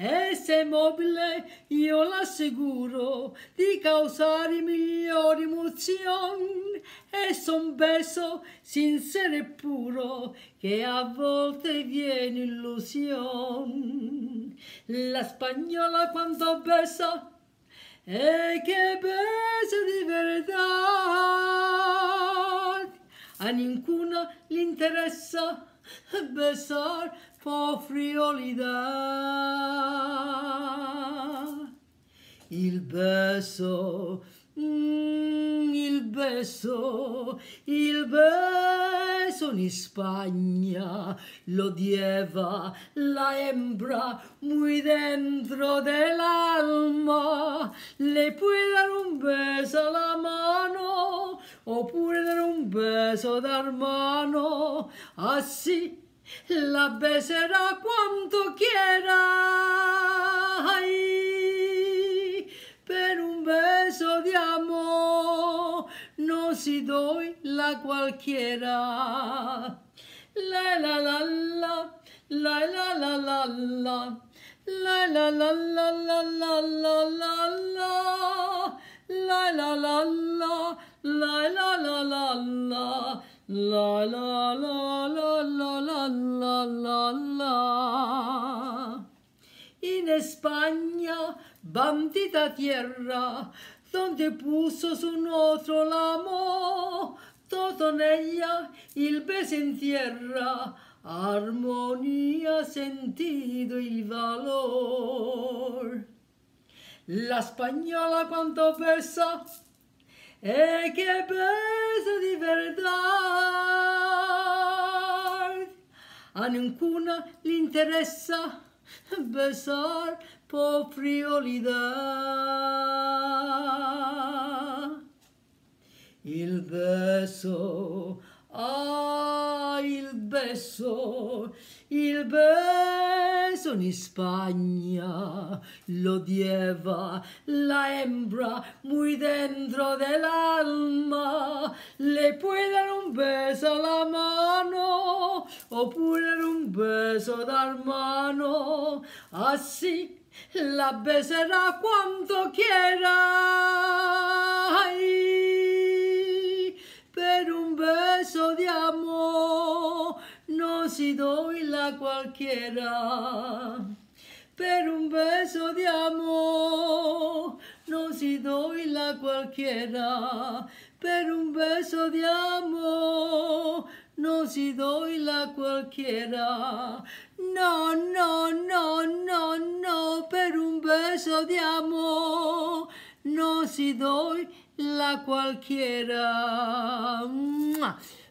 E se è mobile io l'assicuro di causare migliori emozioni e son beso sincero e puro che a volte viene illusione. La spagnola quando besa e che besa di verità a nincuno non gli interessa besar po' friolidà. Il beso, mm, il beso, il beso in Spagna lo dieva la hembra muy dentro dell'alma Le puoi dare un beso alla mano oppure un beso d'armano, sì, la besará quanto quiera. Ay, pero un beso di amor non si doi la cualquiera. La la la la, la la la la la. La la la la la la la la la la la la la la la la la la la la la la la la la la In España, bandita tierra, donde puso su nostro amor, todo en il beso in tierra, armonia sentido y valor. La spagnola quanto pesa e che bella! guardar a ninguno gli interessa besar poprioridad il beso a beso, il beso in España lo lleva la hembra muy dentro del alma. Le puede dar un beso a la mano o puede dar un beso dar mano. Así la besará cuanto quiera. pero un beso de amor si doy la cualquiera, pero un beso de amor no si doy la cualquiera, pero un beso de amor no si doy la cualquiera. No, no, no, no, no, pero un beso de amor no si doy la cualquiera.